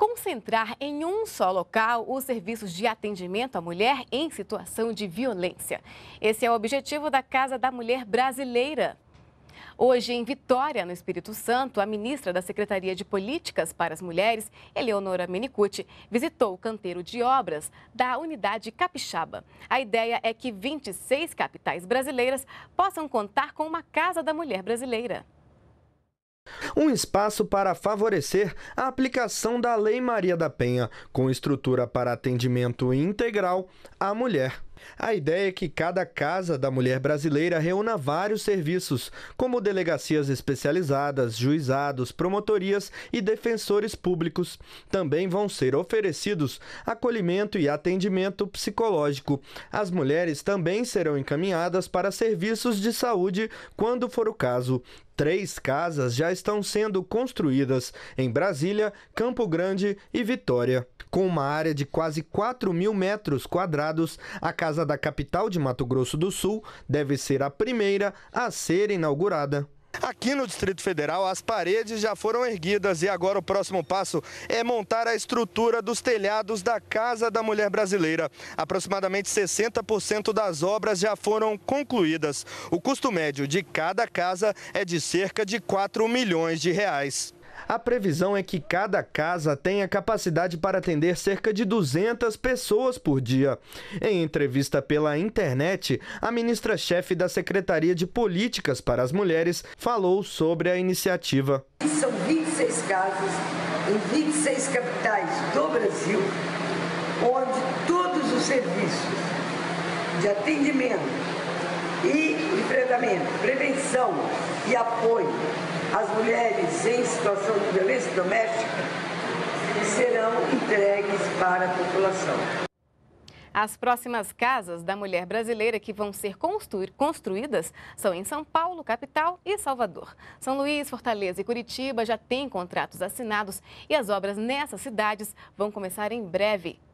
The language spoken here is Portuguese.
concentrar em um só local os serviços de atendimento à mulher em situação de violência. Esse é o objetivo da Casa da Mulher Brasileira. Hoje, em Vitória, no Espírito Santo, a ministra da Secretaria de Políticas para as Mulheres, Eleonora Menicucci, visitou o canteiro de obras da unidade Capixaba. A ideia é que 26 capitais brasileiras possam contar com uma Casa da Mulher Brasileira. Um espaço para favorecer a aplicação da Lei Maria da Penha, com estrutura para atendimento integral à mulher. A ideia é que cada casa da mulher brasileira reúna vários serviços, como delegacias especializadas, juizados, promotorias e defensores públicos. Também vão ser oferecidos acolhimento e atendimento psicológico. As mulheres também serão encaminhadas para serviços de saúde quando for o caso. Três casas já estão sendo construídas em Brasília, Campo Grande e Vitória. Com uma área de quase 4 mil metros quadrados, a casa casa da capital de Mato Grosso do Sul deve ser a primeira a ser inaugurada. Aqui no Distrito Federal, as paredes já foram erguidas e agora o próximo passo é montar a estrutura dos telhados da Casa da Mulher Brasileira. Aproximadamente 60% das obras já foram concluídas. O custo médio de cada casa é de cerca de 4 milhões de reais. A previsão é que cada casa tenha capacidade para atender cerca de 200 pessoas por dia. Em entrevista pela internet, a ministra-chefe da Secretaria de Políticas para as Mulheres falou sobre a iniciativa. São 26 casas em 26 capitais do Brasil, onde todos os serviços de atendimento e enfrentamento, prevenção e apoio mulheres em situação de violência doméstica serão entregues para a população. As próximas casas da mulher brasileira que vão ser construídas são em São Paulo, capital e Salvador. São Luís, Fortaleza e Curitiba já têm contratos assinados e as obras nessas cidades vão começar em breve.